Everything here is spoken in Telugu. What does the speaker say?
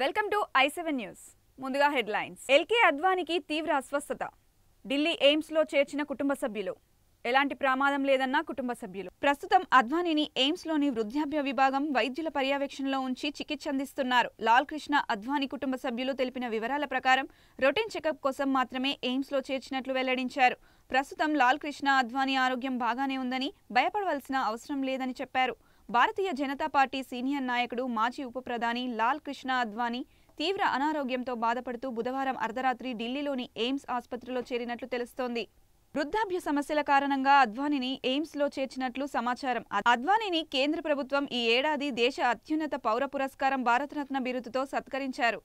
welcome to I seven news ముందుగా హెడ్లైన్స్ ఎల్కే అద్వానికి తీవ్ర అస్వస్థత ఢిల్లీ ఎయిమ్స్లో చేర్చిన కుటుంబ సభ్యులు ఎలాంటి ప్రమాదం లేదన్నా కుటుంబ సభ్యులు ప్రస్తుతం అద్వానీని ఎయిమ్స్ లోని వృద్ధాప్య విభాగం వైద్యుల పర్యవేక్షణలో ఉంచి చికిత్స అందిస్తున్నారు లాల్ కృష్ణ అద్వానీ కుటుంబ సభ్యులు తెలిపిన వివరాల ప్రకారం రొటీన్ చెకప్ కోసం మాత్రమే ఎయిమ్స్లో చేర్చినట్లు వెల్లడించారు ప్రస్తుతం లాల్ కృష్ణ అద్వానీ ఆరోగ్యం బాగానే ఉందని భయపడవలసిన అవసరం లేదని చెప్పారు భారతీయ జనతా పార్టీ సీనియర్ నాయకుడు మాజీ ఉప ప్రధాని లాల్ కృష్ణ అద్వానీ తీవ్ర అనారోగ్యంతో బాధపడుతూ బుధవారం అర్ధరాత్రి ఢిల్లీలోని ఎయిమ్స్ ఆసుపత్రిలో చేరినట్లు తెలుస్తోంది వృద్ధాభ్య సమస్యల కారణంగా అద్వానిని ఎయిమ్స్ లో చేర్చినట్లు సమాచారం అద్వానీని కేంద్ర ప్రభుత్వం ఈ ఏడాది దేశ అత్యున్నత పౌర పురస్కారం భారతరత్న బిరుదుతో సత్కరించారు